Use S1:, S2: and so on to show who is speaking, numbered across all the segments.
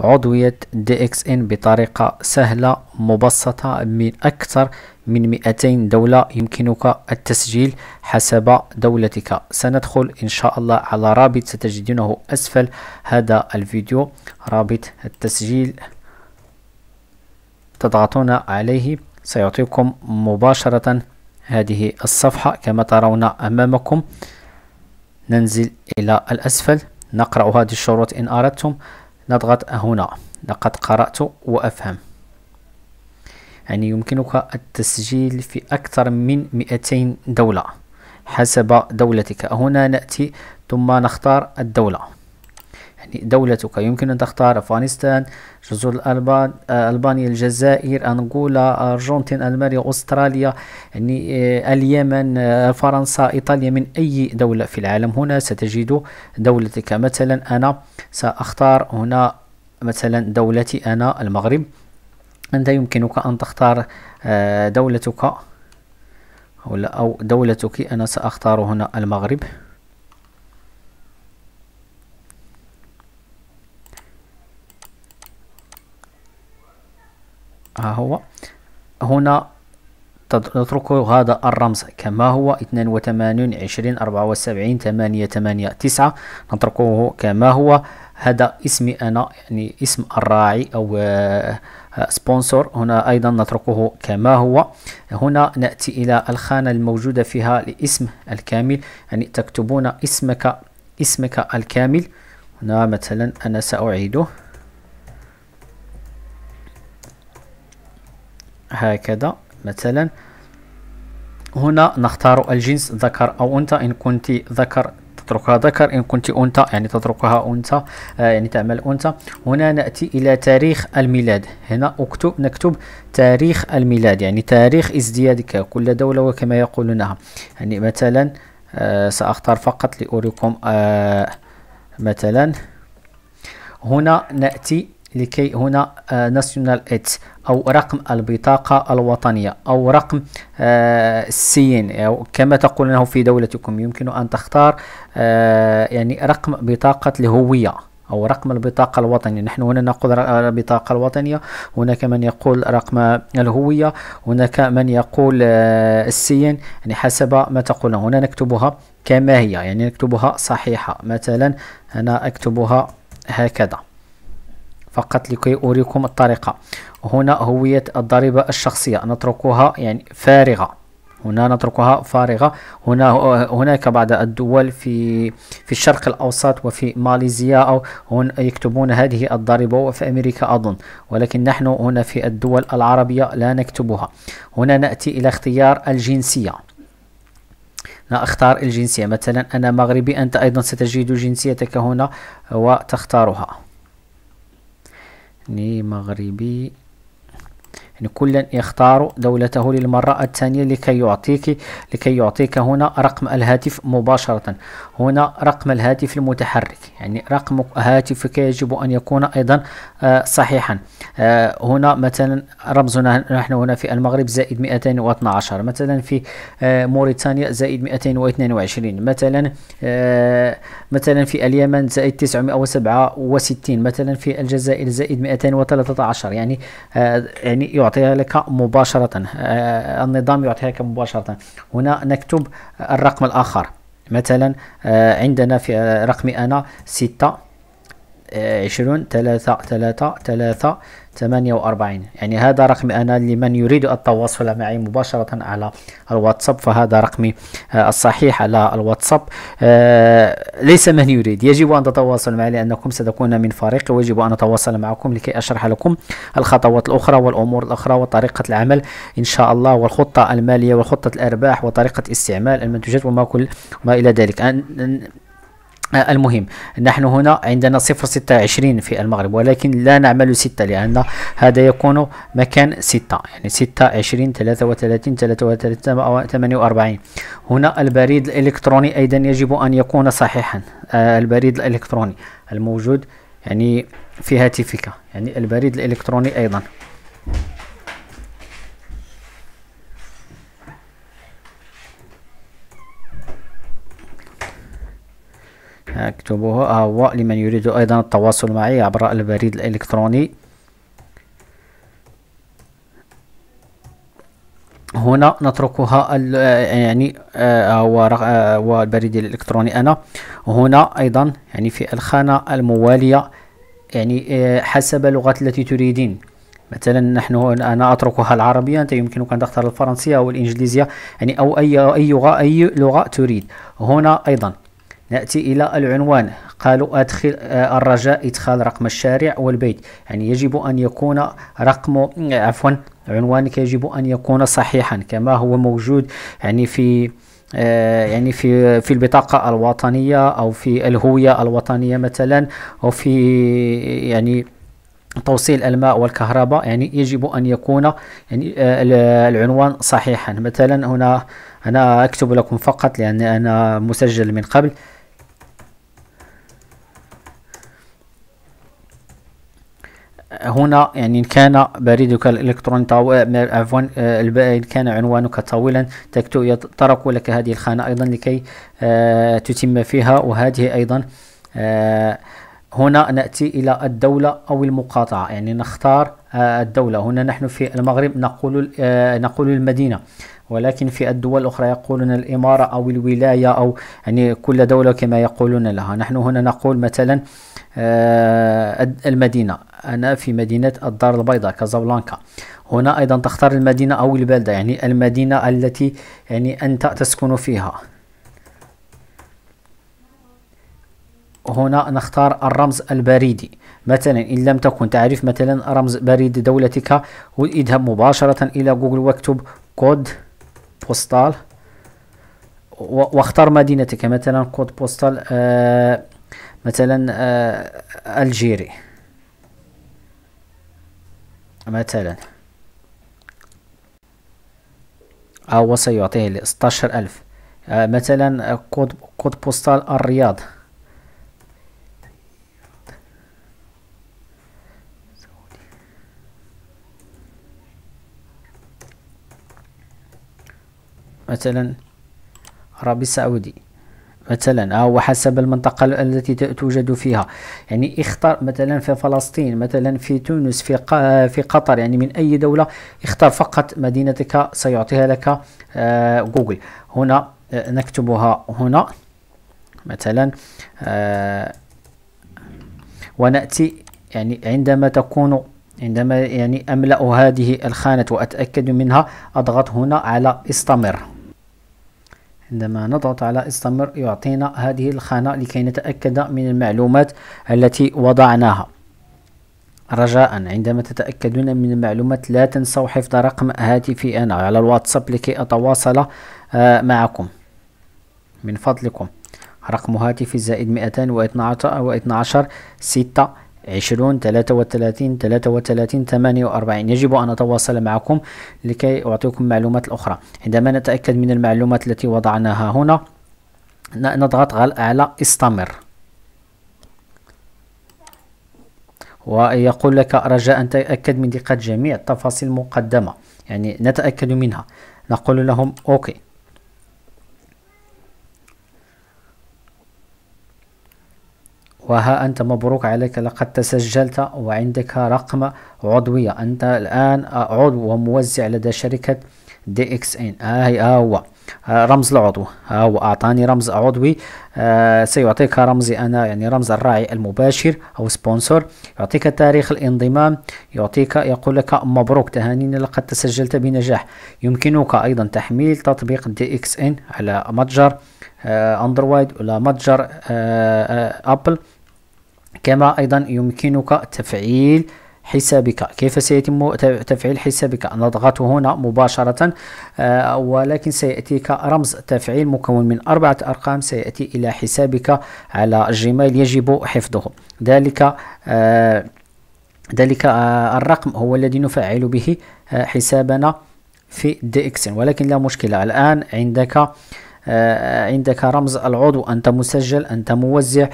S1: عضوية DXN بطريقة سهلة مبسطة من أكثر من 200 دولة يمكنك التسجيل حسب دولتك سندخل إن شاء الله على رابط ستجدونه أسفل هذا الفيديو رابط التسجيل تضغطون عليه سيعطيكم مباشرة هذه الصفحة كما ترون أمامكم ننزل إلى الأسفل نقرأ هذه الشروط إن أردتم نضغط هنا لقد قرأت وأفهم يعني يمكنك التسجيل في أكثر من 200 دولة حسب دولتك هنا نأتي ثم نختار الدولة يعني دولتك يمكن أن تختار أفغانستان جزر الألبان آه، ألبانيا الجزائر أنغولا أرجنتين ألمانيا أستراليا يعني آه، اليمن آه، فرنسا إيطاليا من أي دولة في العالم هنا ستجد دولتك مثلا أنا سأختار هنا مثلا دولتي أنا المغرب أنت يمكنك أن تختار دولتك أو دولتك أنا سأختار هنا المغرب ها هو هنا نترك هذا الرمز كما هو 82 20 74 8 8 9 نتركه كما هو هذا اسمي انا يعني اسم الراعي او سبونسور آه، آه، هنا ايضا نتركه كما هو هنا ناتي الى الخانه الموجوده فيها الاسم الكامل يعني تكتبون اسمك اسمك الكامل هنا مثلا انا ساعيده هكذا مثلا هنا نختار الجنس ذكر أو أنثى إن كنت ذكر تتركها ذكر إن كنت أنثى يعني تتركها أنثى آه يعني تعمل أنثى هنا نأتي إلى تاريخ الميلاد هنا أكتب نكتب تاريخ الميلاد يعني تاريخ ازديادك كل دولة وكما يقولونها يعني مثلا آه سأختار فقط لأريكم آه مثلا هنا نأتي لكي هنا ناسيونال آه، ات او رقم البطاقة الوطنية او رقم السين آه، أو كما تقول انه في دولتكم يمكن ان تختار آه، يعني رقم بطاقة الهوية او رقم البطاقه الوطنيه نحن هنا نقول البطاقه الوطنيه هناك من يقول رقم الهويه هناك من يقول السين يعني حسب ما تقول هنا نكتبها كما هي يعني نكتبها صحيحه مثلا انا اكتبها هكذا فقط لكي أريكم الطريقة هنا هوية الضريبة الشخصية نتركها يعني فارغة هنا نتركها فارغة هنا هناك بعض الدول في في الشرق الأوسط وفي ماليزيا أو هن يكتبون هذه الضريبة وفي أمريكا أظن ولكن نحن هنا في الدول العربية لا نكتبها هنا نأتي إلى اختيار الجنسية نختار أختار الجنسية مثلا أنا مغربي أنت أيضا ستجد جنسيتك هنا وتختارها يعني مغربي يعني كلا يختار دولته للمرة الثانية لكي يعطيك لكي يعطيك هنا رقم الهاتف مباشرة هنا رقم الهاتف المتحرك يعني رقم هاتفك يجب أن يكون أيضا آه، صحيحا آه، هنا مثلا رمزنا نحن هنا في المغرب زائد 212 مثلا في آه، موريتانيا زائد 222 مثلا مثلا في اليمن زائد 967 مثلا في الجزائر زائد 213 يعني يعني يعطيها لك مباشرة النظام يعطيها لك مباشرة هنا نكتب الرقم الآخر مثلا آه، عندنا في آه، رقمي انا ستة عشرون ثلاثة ثلاثة ثلاثة ثمانية وأربعين يعني هذا رقمي أنا لمن يريد التواصل معي مباشرة على الواتساب فهذا رقمي آه، الصحيح على الواتساب آه، ليس من يريد يجب أن تتواصل معي لأنكم ستكون من فريقي ويجب أن أتواصل معكم لكي أشرح لكم الخطوات الأخرى والأمور الأخرى وطريقة العمل إن شاء الله والخطة المالية وخطة الأرباح وطريقة استعمال المنتجات وما كل ما إلى ذلك المهم نحن هنا عندنا صفر ستة عشرين في المغرب ولكن لا نعمل ستة لأن هذا يكون مكان ستة يعني ستة عشرين ثلاثة وثلاثين ثلاثة وثلاثين ثمانية وأربعين هنا البريد الإلكتروني أيضا يجب أن يكون صحيحا آه، البريد الإلكتروني الموجود يعني في هاتفك يعني البريد الإلكتروني أيضا اكتبوه هو آه، لمن يريد ايضا التواصل معي عبر البريد الالكتروني هنا نتركها آه، يعني هو آه، هو البريد الالكتروني انا هنا ايضا يعني في الخانه المواليه يعني حسب اللغات التي تريدين مثلا نحن انا اتركها العربيه انت يمكنك ان تختار الفرنسيه او الانجليزيه يعني او اي اي لغه اي لغه تريد هنا ايضا نأتي إلى العنوان قالوا أدخل آه، الرجاء إدخال رقم الشارع والبيت يعني يجب أن يكون رقم عفوا عنوانك يجب أن يكون صحيحا كما هو موجود يعني في آه، يعني في في البطاقة الوطنية أو في الهوية الوطنية مثلا أو في يعني توصيل الماء والكهرباء يعني يجب أن يكون يعني آه، العنوان صحيحا مثلا هنا أنا أكتب لكم فقط لأن أنا مسجل من قبل هنا يعني إن كان بريدك الإلكتروني طويل آه، عفوا إن آه، كان عنوانك طويلا تكتب يطرق لك هذه الخانة أيضا لكي آه، تتم فيها وهذه أيضا هنا نأتي إلى الدولة أو المقاطعة يعني نختار آه، الدولة هنا نحن في المغرب نقول آه، نقول المدينة ولكن في الدول الأخرى يقولون الإمارة أو الولاية أو يعني كل دولة كما يقولون لها نحن هنا نقول مثلا آه، المدينة أنا في مدينة الدار البيضاء كازابلانكا هنا أيضا تختار المدينة أو البلدة يعني المدينة التي يعني أنت تسكن فيها هنا نختار الرمز البريدي مثلا إن لم تكن تعرف مثلا رمز بريد دولتك اذهب مباشرة إلى جوجل واكتب كود بوستال واختار مدينتك مثلا كود بوستال آه مثلا آه الجيري مثلا أو سيعطيه 16000 آه مثلا آه، كود كود بوستال الرياض مثلا عربي سعودي مثلا او آه، حسب المنطقة التي توجد فيها يعني اختار مثلا في فلسطين مثلا في تونس في في قطر يعني من اي دولة اختار فقط مدينتك سيعطيها لك آه، جوجل هنا آه، نكتبها هنا مثلا ونأتي يعني عندما تكون عندما يعني أملأ هذه الخانة وأتأكد منها أضغط هنا على استمر عندما نضغط على استمر يعطينا هذه الخانة لكي نتأكد من المعلومات التي وضعناها رجاء عندما تتأكدون من المعلومات لا تنسوا حفظ رقم هاتفي أنا على الواتساب لكي أتواصل آه، معكم من فضلكم رقم هاتفي زائد مئتان واثنى عشر ستة عشرون ثلاثة وثلاثين ثلاثة وثلاثين ثمانية وأربعين يجب أن أتواصل معكم لكي أعطيكم معلومات أخرى عندما نتأكد من المعلومات التي وضعناها هنا نضغط على استمر ويقول لك رجاء تأكد من دقة جميع التفاصيل المقدمة يعني نتأكد منها نقول لهم أوكي وها أنت مبروك عليك لقد تسجلت وعندك رقم عضوية أنت الآن عضو وموزع لدى شركة دي اكس ان هاي آه،, آه هو آه رمز العضو ها آه هو اعطاني رمز عضوي آه، سيعطيك رمزي انا يعني رمز الراعي المباشر او سبونسور يعطيك تاريخ الانضمام يعطيك يقول لك مبروك تهانينا لقد تسجلت بنجاح يمكنك ايضا تحميل تطبيق دي اكس ان على متجر آه، اندرويد ولا متجر ابل كما أيضا يمكنك تفعيل حسابك كيف سيتم تفعيل حسابك نضغط هنا مباشرة آه، ولكن سيأتيك رمز تفعيل مكون من أربعة أرقام سيأتي إلى حسابك على جيميل يجب حفظه ذلك آه، ذلك آه، الرقم هو الذي نفعل به حسابنا في دي اكسن ولكن لا مشكلة الآن عندك عندك رمز العضو أنت مسجل أنت موزع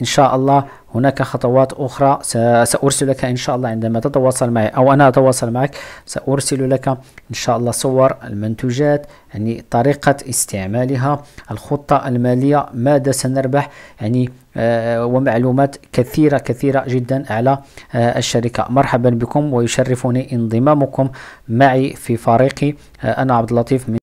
S1: إن شاء الله هناك خطوات أخرى سأرسل لك إن شاء الله عندما تتواصل معي أو أنا أتواصل معك سأرسل لك إن شاء الله صور المنتوجات يعني طريقة استعمالها الخطة المالية ماذا سنربح يعني آه، ومعلومات كثيرة كثيرة جدا على آه، الشركة مرحبا بكم ويشرفني انضمامكم معي في فريقي آه، أنا عبد اللطيف من